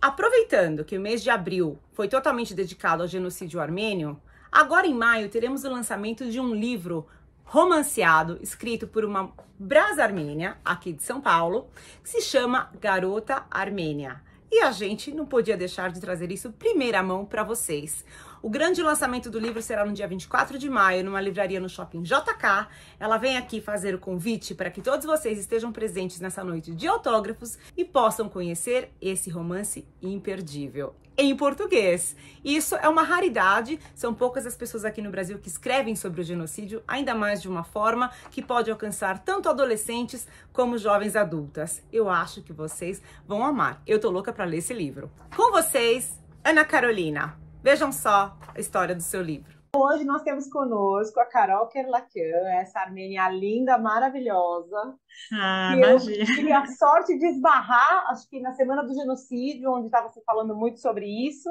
Aproveitando que o mês de abril foi totalmente dedicado ao genocídio armênio, agora em maio teremos o lançamento de um livro romanceado, escrito por uma brasa armênia, aqui de São Paulo, que se chama Garota Armênia. E a gente não podia deixar de trazer isso primeira mão para vocês. O grande lançamento do livro será no dia 24 de maio, numa livraria no shopping JK. Ela vem aqui fazer o convite para que todos vocês estejam presentes nessa noite de autógrafos e possam conhecer esse romance imperdível em português. Isso é uma raridade, são poucas as pessoas aqui no Brasil que escrevem sobre o genocídio, ainda mais de uma forma que pode alcançar tanto adolescentes como jovens adultas. Eu acho que vocês vão amar. Eu tô louca para ler esse livro. Com vocês, Ana Carolina. Vejam só a história do seu livro. Hoje nós temos conosco a Carol Kerlakian, essa armênia linda, maravilhosa. Ah, imagina. tive a sorte de esbarrar, acho que na semana do genocídio, onde estava se falando muito sobre isso.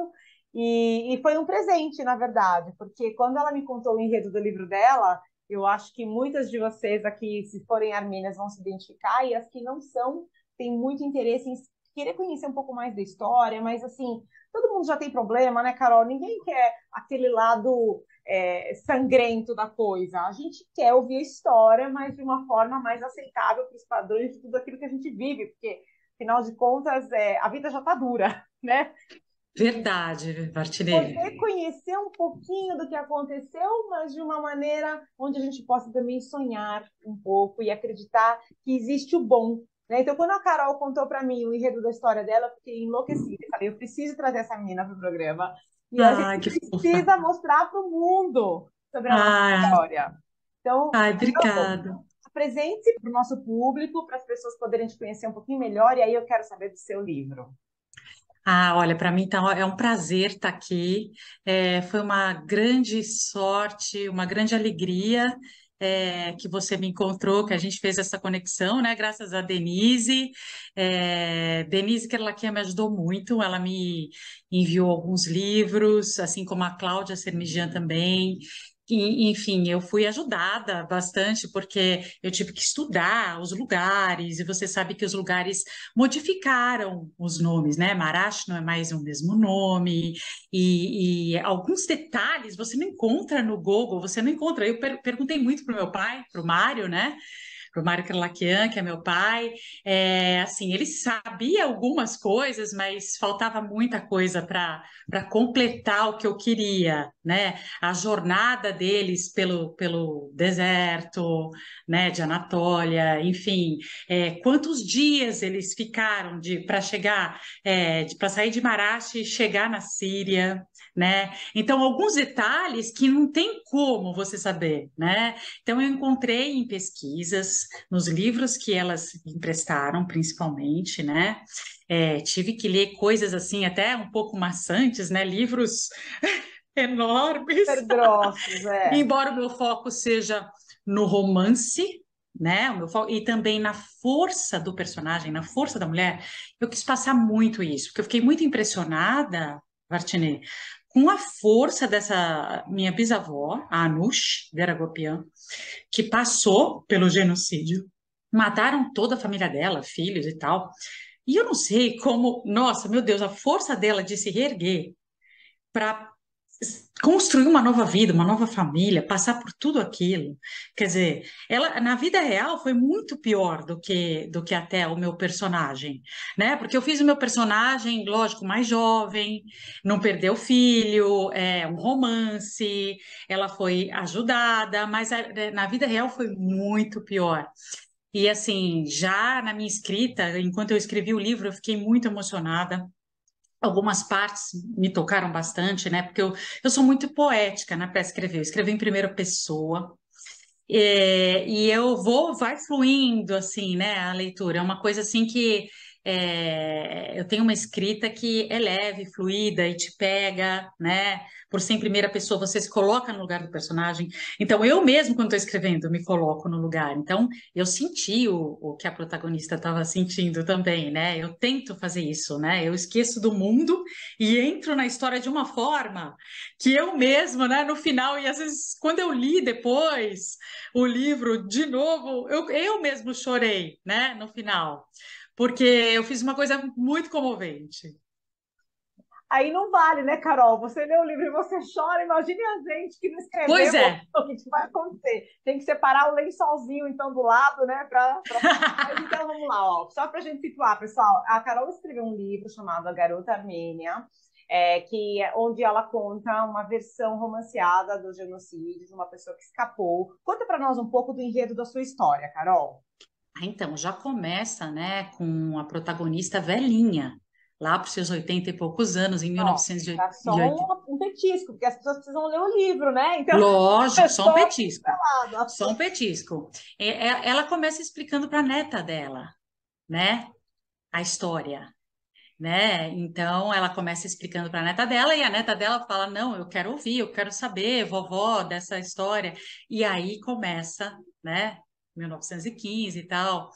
E, e, foi um presente, na verdade, porque quando ela me contou o enredo do livro dela, eu acho que muitas de vocês aqui, se forem armênias, vão se identificar, e as que não são, têm muito interesse em querer conhecer um pouco mais da história, mas assim, todo mundo já tem problema, né, Carol? Ninguém quer aquele lado é, sangrento da coisa. A gente quer ouvir a história, mas de uma forma mais aceitável para os padrões de tudo aquilo que a gente vive, porque, afinal de contas, é, a vida já está dura, né? Verdade, Martinelli. Poder conhecer um pouquinho do que aconteceu, mas de uma maneira onde a gente possa também sonhar um pouco e acreditar que existe o bom né? Então, quando a Carol contou para mim o enredo da história dela, eu fiquei enlouquecida. Eu falei, eu preciso trazer essa menina para o programa. E ah, a gente precisa fofa. mostrar para o mundo sobre a ah, nossa história. Então, Ai, então, obrigada. apresente para o nosso público, para as pessoas poderem te conhecer um pouquinho melhor, e aí eu quero saber do seu livro. Ah, olha, para mim então é um prazer estar tá aqui. É, foi uma grande sorte, uma grande alegria é, que você me encontrou, que a gente fez essa conexão, né? Graças a Denise. É, Denise Kerlaquia me ajudou muito, ela me enviou alguns livros, assim como a Cláudia Sermigian uhum. também. E, enfim, eu fui ajudada bastante, porque eu tive que estudar os lugares, e você sabe que os lugares modificaram os nomes, né? Marash não é mais o mesmo nome, e, e alguns detalhes você não encontra no Google, você não encontra. Eu per perguntei muito para o meu pai, para o Mário, né? o Mário Kerlakian, que é meu pai. É, assim, ele sabia algumas coisas, mas faltava muita coisa para completar o que eu queria, né? A jornada deles pelo, pelo deserto, né, de Anatólia, enfim, é, quantos dias eles ficaram de para chegar, é, para sair de Marashi e chegar na Síria, né? Então, alguns detalhes que não tem como você saber, né? Então, eu encontrei em pesquisas, nos livros que elas emprestaram, principalmente, né? É, tive que ler coisas assim, até um pouco maçantes, né? Livros enormes. Super grossos, é. Embora o meu foco seja no romance, né? O meu foco, e também na força do personagem, na força da mulher, eu quis passar muito isso, porque eu fiquei muito impressionada Vartine, com a força dessa minha bisavó, a Anush Vera Gopian, que passou pelo genocídio. Mataram toda a família dela, filhos e tal. E eu não sei como, nossa, meu Deus, a força dela de se reerguer para construir uma nova vida, uma nova família, passar por tudo aquilo. Quer dizer, ela na vida real foi muito pior do que do que até o meu personagem, né? Porque eu fiz o meu personagem, lógico, mais jovem, não perdeu filho, é um romance, ela foi ajudada, mas a, é, é, na vida real foi muito pior. E assim, já na minha escrita, enquanto eu escrevi o livro, eu fiquei muito emocionada Algumas partes me tocaram bastante, né? Porque eu, eu sou muito poética né, para escrever. Eu escrevo em primeira pessoa, é, e eu vou, vai fluindo assim, né? A leitura é uma coisa assim que é, eu tenho uma escrita que é leve, fluida e te pega, né? Por ser em primeira pessoa, você se coloca no lugar do personagem. Então, eu mesmo, quando estou escrevendo, me coloco no lugar. Então, eu senti o, o que a protagonista estava sentindo também, né? Eu tento fazer isso, né? Eu esqueço do mundo e entro na história de uma forma que eu mesmo, né, no final, e às vezes, quando eu li depois o livro de novo, eu, eu mesmo chorei, né, no final porque eu fiz uma coisa muito comovente. Aí não vale, né, Carol? Você lê o livro e você chora, imagine a gente que não escreveu pois é. o que vai acontecer. Tem que separar o lençolzinho, então, do lado, né? Pra, pra... então, vamos lá, ó. Só a gente situar, pessoal. A Carol escreveu um livro chamado A Garota Armênia, é, que é onde ela conta uma versão romanceada do genocídio de uma pessoa que escapou. Conta para nós um pouco do enredo da sua história, Carol. Ah, então, já começa, né, com a protagonista velhinha, lá para os seus 80 e poucos anos, em 1980. Tá só um, um petisco, porque as pessoas precisam ler o livro, né? Então, Lógico, é assim. só um petisco. só um petisco. Ela começa explicando para a neta dela, né? A história. Né? Então ela começa explicando para a neta dela e a neta dela fala: "Não, eu quero ouvir, eu quero saber, vovó, dessa história". E aí começa, né, 1915 e tal,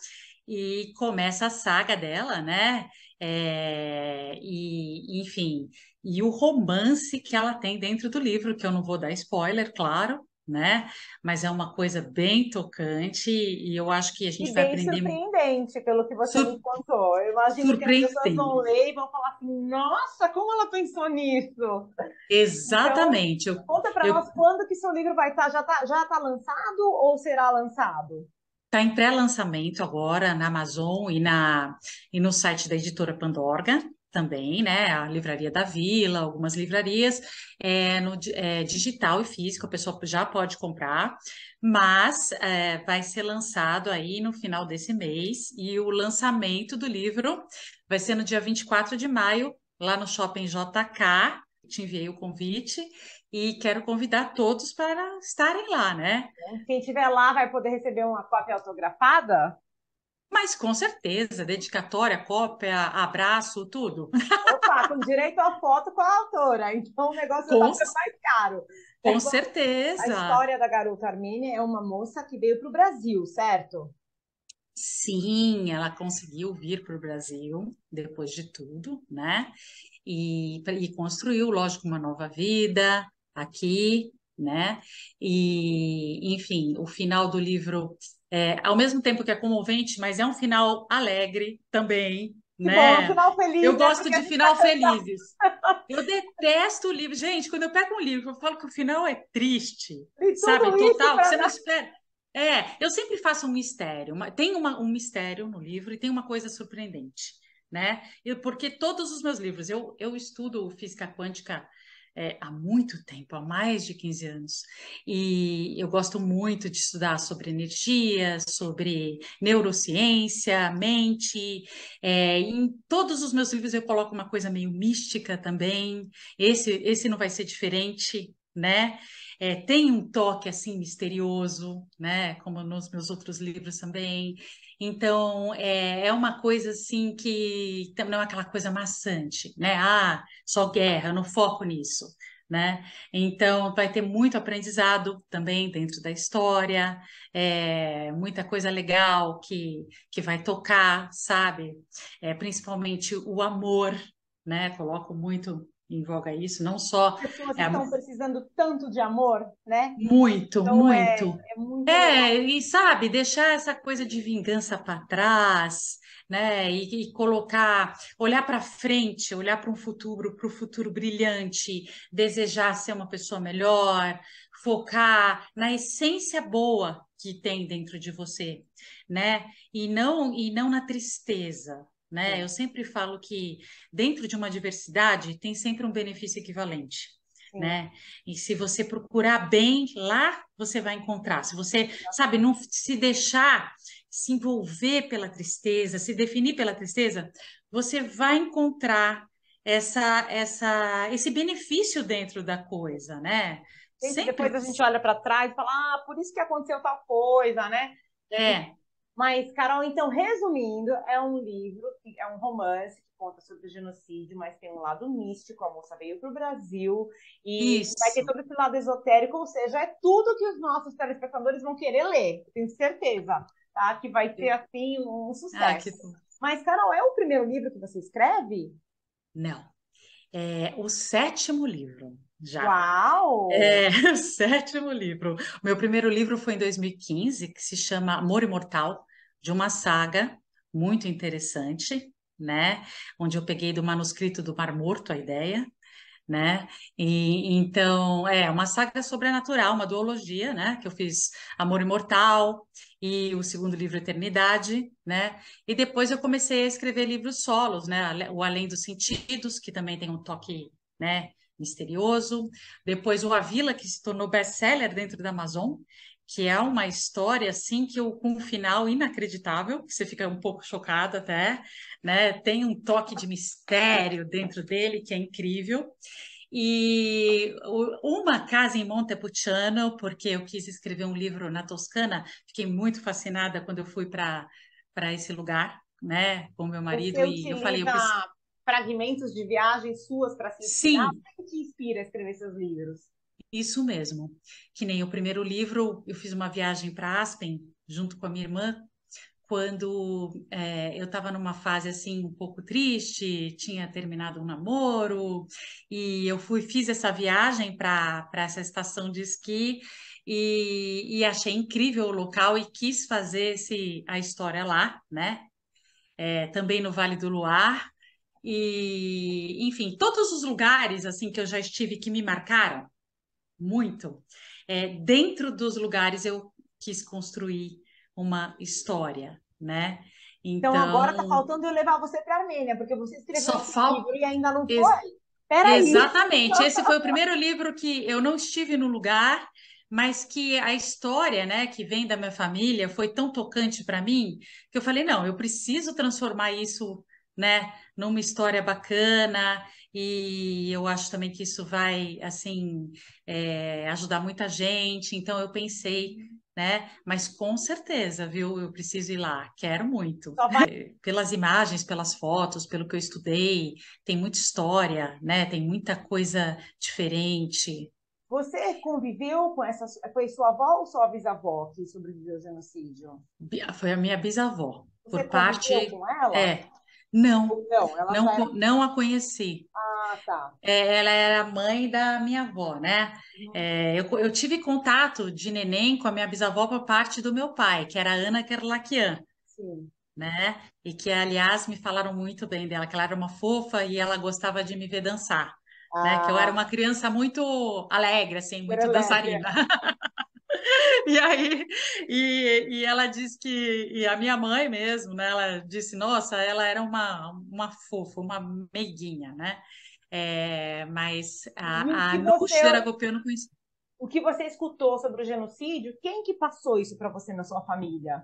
e começa a saga dela, né? É, e, enfim, e o romance que ela tem dentro do livro, que eu não vou dar spoiler, claro, né? Mas é uma coisa bem tocante e eu acho que a gente e vai bem aprender. surpreendente pelo que você Sur... me contou. Eu imagino que as pessoas vão ler e vão falar assim: nossa, como ela pensou nisso! Exatamente. Então, eu... Conta para eu... nós quando que seu livro vai estar. Tá, já está já tá lançado ou será lançado? Está em pré-lançamento agora na Amazon e, na, e no site da editora Pandorga também, né? A Livraria da Vila, algumas livrarias, é, no, é, digital e físico, a pessoa já pode comprar, mas é, vai ser lançado aí no final desse mês, e o lançamento do livro vai ser no dia 24 de maio, lá no Shopping JK. Te enviei o convite e quero convidar todos para estarem lá, né? Quem estiver lá vai poder receber uma cópia autografada? Mas com certeza, dedicatória, cópia, abraço, tudo. Opa, com direito à foto com a autora, então o negócio tá com... tá mais caro. Com certeza. A história da garota Armênia é uma moça que veio para o Brasil, certo? Sim, ela conseguiu vir para o Brasil, depois de tudo, né? E, e construiu, lógico, uma nova vida aqui, né? E, enfim, o final do livro é, ao mesmo tempo que é comovente, mas é um final alegre também, né? Bom, é final feliz, eu né? gosto de final tá felizes. Eu detesto o livro. Gente, quando eu pego um livro, eu falo que o final é triste, sabe? Total, você não espera. É, eu sempre faço um mistério. Uma, tem uma, um mistério no livro e tem uma coisa surpreendente, né? Eu, porque todos os meus livros, eu, eu estudo física quântica é, há muito tempo, há mais de 15 anos. E eu gosto muito de estudar sobre energia, sobre neurociência, mente. É, em todos os meus livros eu coloco uma coisa meio mística também. Esse, esse não vai ser diferente, né? é, tem um toque assim misterioso, né? Como nos meus outros livros também. Então é, é uma coisa assim que não é aquela coisa maçante, né? Ah, só guerra, eu não foco nisso. Né? Então vai ter muito aprendizado também dentro da história, é, muita coisa legal que, que vai tocar, sabe? É, principalmente o amor, né? Coloco muito invoca isso, não só. Pessoas é, estão precisando tanto de amor, né? Muito, então, muito. É, é, muito é, é e sabe, deixar essa coisa de vingança para trás, né? E, e colocar, olhar para frente, olhar para um futuro, para o futuro brilhante, desejar ser uma pessoa melhor, focar na essência boa que tem dentro de você, né? E não e não na tristeza, né? É. Eu sempre falo que dentro de uma diversidade tem sempre um benefício equivalente. Sim. Né? E se você procurar bem lá, você vai encontrar. Se você, sabe, não se deixar se envolver pela tristeza, se definir pela tristeza, você vai encontrar essa, essa, esse benefício dentro da coisa, né? Sempre. Depois a gente olha para trás e fala, ah, por isso que aconteceu tal coisa, né? É. Mas, Carol, então, resumindo, é um livro, é um romance que conta sobre o genocídio, mas tem um lado místico. A moça veio para o Brasil e Isso. vai ter todo esse lado esotérico, ou seja, é tudo que os nossos telespectadores vão querer ler, tenho certeza, tá? Que vai ter, assim, um sucesso. Ah, mas, Carol, é o primeiro livro que você escreve? Não. É o sétimo livro já. Uau! É, sétimo livro. Meu primeiro livro foi em 2015, que se chama Amor Imortal, de uma saga muito interessante, né? Onde eu peguei do manuscrito do Mar Morto a ideia, né? E, então, é uma saga sobrenatural, uma duologia, né? Que eu fiz Amor Imortal e o segundo livro Eternidade, né? E depois eu comecei a escrever livros solos, né? O Além dos Sentidos, que também tem um toque, né? Misterioso. Depois o Avila, que se tornou best-seller dentro da Amazon que é uma história assim que eu, com um final inacreditável, que você fica um pouco chocado até, né? Tem um toque de mistério dentro dele que é incrível. E uma casa em Montepulciano, porque eu quis escrever um livro na Toscana, fiquei muito fascinada quando eu fui para para esse lugar, né, com meu marido e eu falei, eu preciso... fragmentos de viagens suas para se inspirar, Sim. que te inspira a escrever seus livros? Isso mesmo. Que nem o primeiro livro, eu fiz uma viagem para Aspen junto com a minha irmã, quando é, eu estava numa fase assim um pouco triste, tinha terminado um namoro, e eu fui fiz essa viagem para essa estação de esqui e, e, achei incrível o local e quis fazer esse, a história lá, né? É, também no Vale do Luar. E, enfim, todos os lugares assim que eu já estive que me marcaram, muito. É, dentro dos lugares eu quis construir uma história, né? Então, então agora tá então faltando eu levar você para a Armênia, né? porque você escreveu só esse fal... livro e ainda não foi. Peraí. Exatamente. Esse foi o primeiro livro que eu não estive no lugar, mas que a história, né, que vem da minha família foi tão tocante para mim que eu falei não, eu preciso transformar isso né, numa história bacana, e eu acho também que isso vai, assim, é, ajudar muita gente, então eu pensei, né, mas com certeza, viu, eu preciso ir lá, quero muito, vai... É, pelas imagens, pelas fotos, pelo que eu estudei, tem muita história, né, tem muita coisa diferente. Você conviveu com essa. Foi sua avó ou sua bisavó que sobreviveu ao genocídio? Foi a minha bisavó. Você por parte. Com ela? É, não, não, ela não, tá não a conheci. Ah, tá. É, ela era mãe da minha avó, né? Uhum. É, eu, eu, tive contato de neném com a minha bisavó por parte do meu pai, que era Ana Kerlakian. Sim. Né? E que, aliás, me falaram muito bem dela, que ela era uma fofa e ela gostava de me ver dançar. Ah. Né? Que eu era ah. uma criança muito alegre, assim, muito dançarina. e aí, e, e ela disse que, e a minha mãe mesmo, né? Ela disse, nossa, ela era uma, uma fofa, uma meiguinha, né? É, mas a, a você... Xeragopi eu não conhecia. O que você escutou sobre o genocídio, quem que passou isso para você na sua família?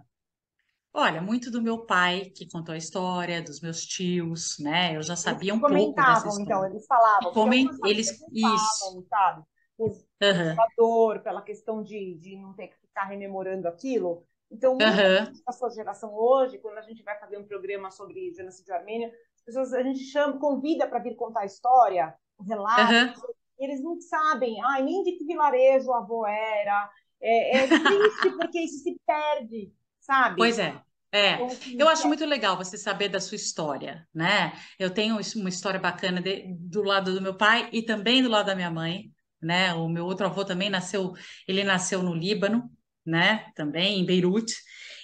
Olha, muito do meu pai que contou a história, dos meus tios, né? Eu já sabia eles um pouco dessa então, história. Então, eles falavam. Coment... Eles, eles falavam, isso. Sabe? por uhum. dor, pela questão de, de não ter que ficar rememorando aquilo. Então, uhum. a sua geração hoje, quando a gente vai fazer um programa sobre genocídio armênio, as pessoas a gente chama, convida para vir contar a história, o relato, uhum. eles não sabem, ai, nem de que vilarejo o avô era. É, é triste porque isso se perde, sabe? Pois é. É, então, assim, eu acho é muito legal você saber da sua história, né? Eu tenho uma história bacana de, do lado do meu pai e também do lado da minha mãe, né? O meu outro avô também nasceu, ele nasceu no Líbano, né? Também em Beirute.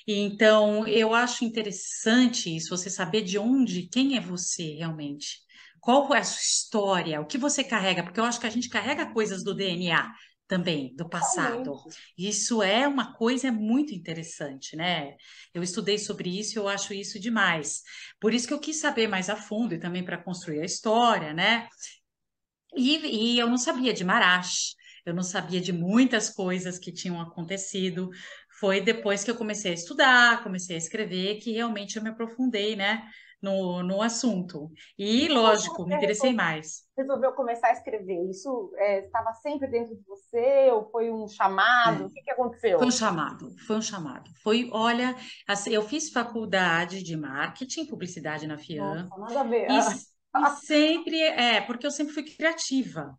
então eu acho interessante isso, você saber de onde, quem é você realmente. Qual é a sua história? O que você carrega? Porque eu acho que a gente carrega coisas do DNA também, do passado. Isso é uma coisa muito interessante, né? Eu estudei sobre isso e eu acho isso demais. Por isso que eu quis saber mais a fundo e também para construir a história, né? E, e eu não sabia de Marache, eu não sabia de muitas coisas que tinham acontecido. Foi depois que eu comecei a estudar, comecei a escrever, que realmente eu me aprofundei, né? No, no assunto. E, lógico, me interessei resolveu, mais. Resolveu começar a escrever? Isso eh, estava é, sempre dentro de você? Ou foi um chamado? É. O que, que aconteceu? Foi um chamado, foi um chamado. Foi, olha, assim, eu fiz faculdade de marketing, publicidade na FIAN. Nossa, nada a ver. E, ah. E sempre, é, porque eu sempre fui criativa.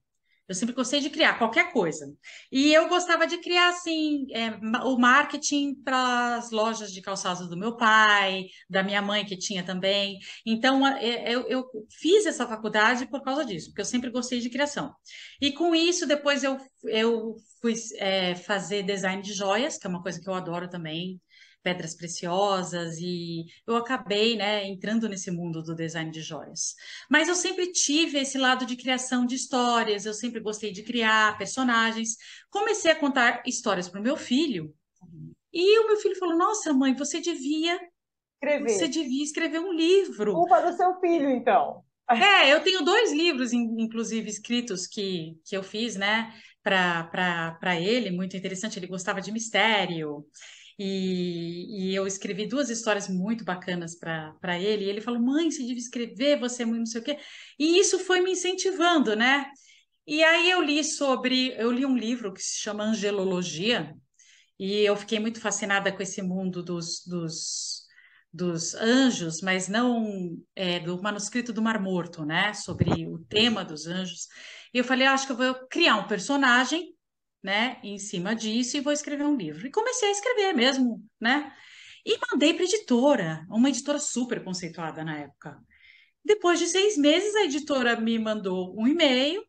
Eu sempre gostei de criar qualquer coisa. E eu gostava de criar, assim, é, o marketing para as lojas de calçados do meu pai, da minha mãe, que tinha também. Então, é, eu, eu, fiz essa faculdade por causa disso, porque eu sempre gostei de criação. E com isso, depois eu, eu fui é, fazer design de joias, que é uma coisa que eu adoro também pedras preciosas e eu acabei, né, entrando nesse mundo do design de joias. Mas eu sempre tive esse lado de criação de histórias, eu sempre gostei de criar personagens. Comecei a contar histórias para o meu filho. E o meu filho falou: "Nossa, mãe, você devia escrever. Você devia escrever um livro". Culpa do seu filho, então. É, eu tenho dois livros, inclusive, escritos que, que eu fiz, né, para ele, muito interessante. Ele gostava de mistério. E, e eu escrevi duas histórias muito bacanas para ele. E ele falou: mãe, você devia escrever, você é muito não sei o quê. E isso foi me incentivando, né? E aí eu li sobre, eu li um livro que se chama Angelologia, e eu fiquei muito fascinada com esse mundo dos, dos, dos anjos, mas não é, do manuscrito do Mar Morto, né? Sobre o tema dos anjos. E eu falei, ah, acho que eu vou criar um personagem né, em cima disso e vou escrever um livro. E comecei a escrever mesmo, né? E mandei para editora, uma editora super conceituada na época. Depois de seis meses, a editora me mandou um e-mail,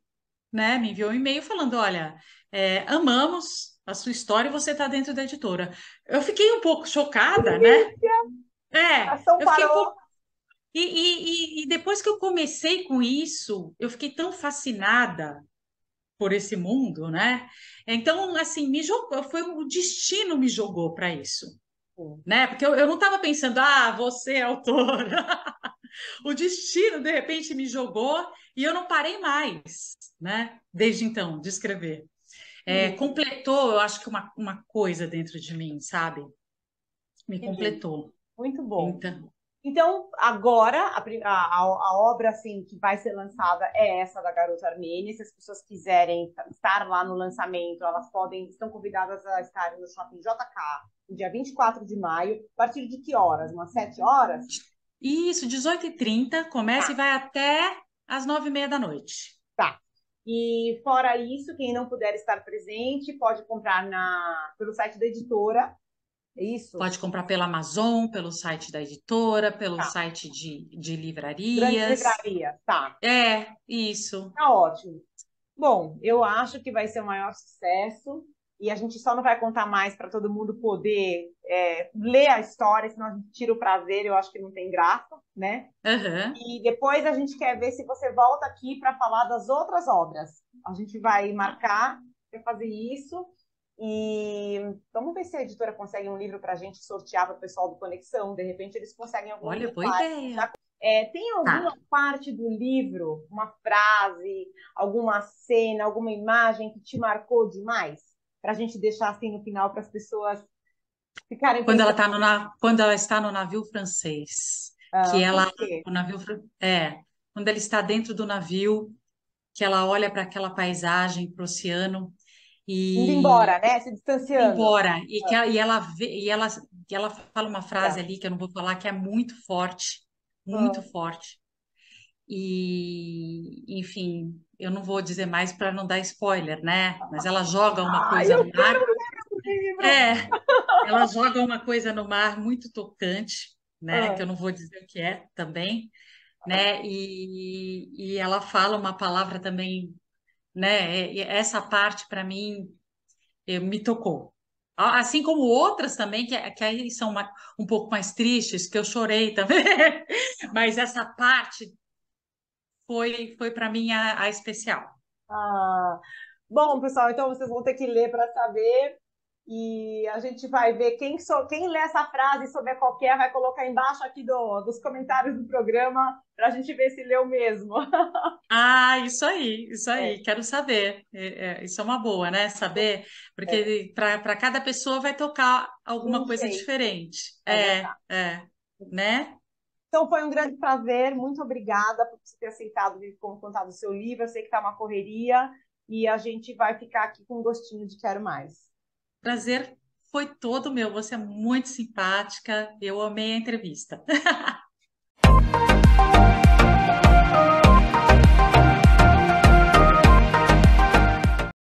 né? Me enviou um e-mail falando: olha, é, amamos a sua história e você está dentro da editora. Eu fiquei um pouco chocada, né? É, eu fiquei um pouco... e, e, e depois que eu comecei com isso, eu fiquei tão fascinada por esse mundo, né? Então, assim, me jogou, foi o destino me jogou para isso, né? Porque eu, eu não estava pensando, ah, você é autora. o destino de repente me jogou e eu não parei mais, né? Desde então, de escrever. É, Completou, eu acho que uma, uma coisa dentro de mim, sabe? Me completou. Muito bom. Então, então, agora, a, a, a, obra assim, que vai ser lançada é essa da Garota Armênia. Se as pessoas quiserem estar lá no lançamento, elas podem, estão convidadas a estar no Shopping JK, no dia 24 de maio, a partir de que horas? Umas 7 horas? Isso, 18h30, começa tá. e vai até às 9h30 da noite. Tá. E fora isso, quem não puder estar presente, pode comprar na, pelo site da editora, é isso. Pode comprar pela Amazon, pelo site da editora, pelo tá. site de, de livrarias. Grande livraria, tá. É, isso. Tá ótimo. Bom, eu acho que vai ser o maior sucesso e a gente só não vai contar mais para todo mundo poder é, ler a história, senão a gente tira o prazer, eu acho que não tem graça, né? Uhum. E depois a gente quer ver se você volta aqui para falar das outras obras. A gente vai marcar para fazer isso. E vamos ver se a editora consegue um livro para a gente sortear para o pessoal do Conexão. De repente eles conseguem alguma Olha, boa parte, ideia. É, tem tá. alguma tá. parte do livro, uma frase, alguma cena, alguma imagem que te marcou demais? Para a gente deixar assim no final para as pessoas ficarem. Quando ela, tá no na... Quando ela está no navio francês. Ah, que ela. O navio, é, quando ela está dentro do navio, que ela olha para aquela paisagem, para o oceano e... Indo embora, né? Se distanciando. Embora. E, que, ah. e, ela, vê, e, ela, e ela fala uma frase é. ali que eu não vou falar, que é muito forte. Muito hum. forte. E, enfim, eu não vou dizer mais para não dar spoiler, né? Mas ela joga uma coisa Ai, no mar. É, ela joga uma coisa no mar muito tocante, né? Ah. Que eu não vou dizer o que é também, né? E, e ela fala uma palavra também né? essa parte para mim me tocou. Assim como outras também, que, que aí são uma, um pouco mais tristes, que eu chorei também, mas essa parte foi, foi para mim a, a especial. Ah, bom, pessoal, então vocês vão ter que ler para saber. E a gente vai ver quem, quem lê essa frase e souber é, vai colocar embaixo aqui do, dos comentários do programa para a gente ver se leu mesmo. ah, isso aí, isso aí, é. quero saber. É, é, isso é uma boa, né? Saber, é. porque é. para cada pessoa vai tocar alguma Sim, coisa diferente. É, é, né? Então foi um grande prazer, muito obrigada por você ter aceitado de contar do seu livro. Eu sei que está uma correria e a gente vai ficar aqui com um gostinho de quero mais. Prazer foi todo meu. Você é muito simpática. Eu amei a entrevista.